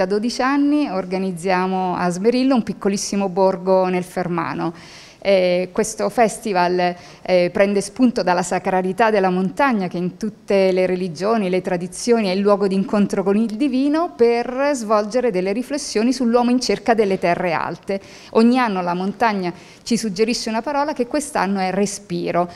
da 12 anni organizziamo a Smerillo un piccolissimo borgo nel Fermano. Eh, questo festival eh, prende spunto dalla sacralità della montagna che in tutte le religioni, le tradizioni è il luogo di incontro con il divino per svolgere delle riflessioni sull'uomo in cerca delle terre alte. Ogni anno la montagna ci suggerisce una parola che quest'anno è respiro.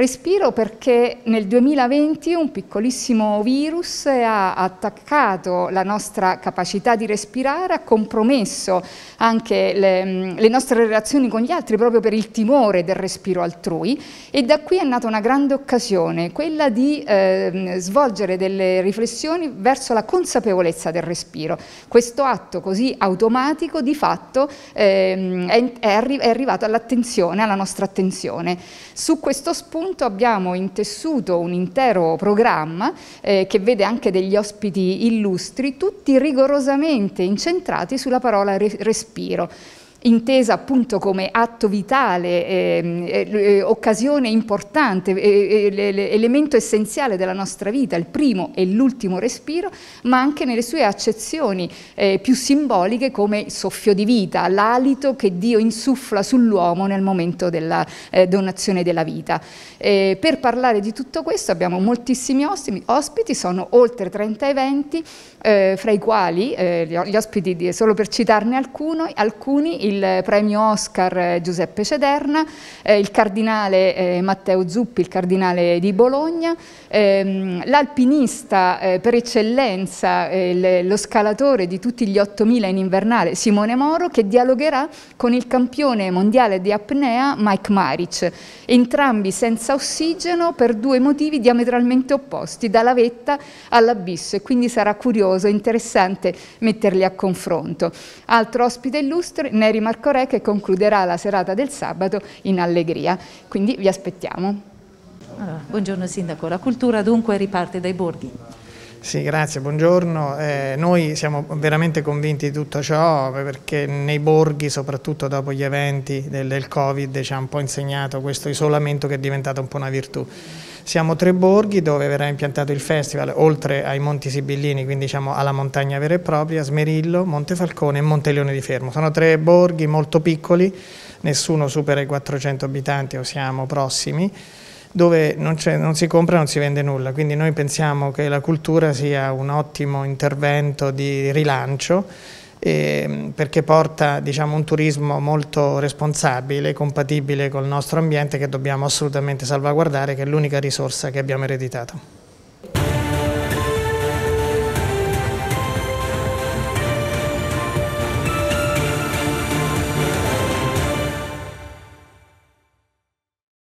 Respiro perché nel 2020 un piccolissimo virus ha attaccato la nostra capacità di respirare, ha compromesso anche le, mm, le, nostre relazioni con gli altri proprio per il timore del respiro altrui e da qui è nata una grande occasione, quella di eh, svolgere delle riflessioni verso la consapevolezza del respiro. Questo atto così automatico di fatto eh, è, è, è arrivato all'attenzione, alla nostra attenzione. Su questo spunto punto abbiamo intessuto un intero programma eh, che vede anche degli ospiti illustri, tutti rigorosamente incentrati sulla parola respiro intesa appunto come atto vitale, ehm, eh, eh, occasione importante, eh, eh elemento essenziale della nostra vita, il primo e l'ultimo respiro, ma anche nelle sue accezioni eh, più simboliche come soffio di vita, l'alito che Dio insuffla sull'uomo nel momento della eh, donazione della vita. per parlare di tutto questo abbiamo moltissimi ospiti, sono oltre 30 eventi, fra i quali gli ospiti, solo per citarne alcuno, alcuni, il premio Oscar eh, Giuseppe Cederna, eh, il cardinale eh, Matteo Zuppi, il cardinale di Bologna, ehm, l'alpinista eh, per eccellenza, eh, le, lo scalatore di tutti gli 8.000 in invernale, Simone Moro, che dialogherà con il campione mondiale di apnea Mike Maric, entrambi senza ossigeno per due motivi diametralmente opposti, dalla vetta all'abisso e quindi sarà curioso e interessante metterli a confronto. Altro ospite illustre, Neri di Marco Re che concluderà la serata del sabato in allegria. Quindi vi aspettiamo. Allora, buongiorno Sindaco, la cultura dunque riparte dai borghi. Sì, grazie, buongiorno. Eh, noi siamo veramente convinti di tutto ciò perché nei borghi, soprattutto dopo gli eventi del, del Covid, ci ha un po' insegnato questo isolamento che è diventato un po' una virtù. Siamo tre borghi dove verrà impiantato il festival, oltre ai Monti Sibillini, quindi diciamo alla montagna vera e propria, Smerillo, Monte Falcone e Monteleone di Fermo. Sono tre borghi molto piccoli, nessuno supera i 400 abitanti o siamo prossimi dove non, non, si compra, non si vende nulla, quindi noi pensiamo che la cultura sia un ottimo intervento di rilancio eh, perché porta diciamo, un turismo molto responsabile, compatibile col nostro ambiente che dobbiamo assolutamente salvaguardare, che è l'unica risorsa che abbiamo ereditato.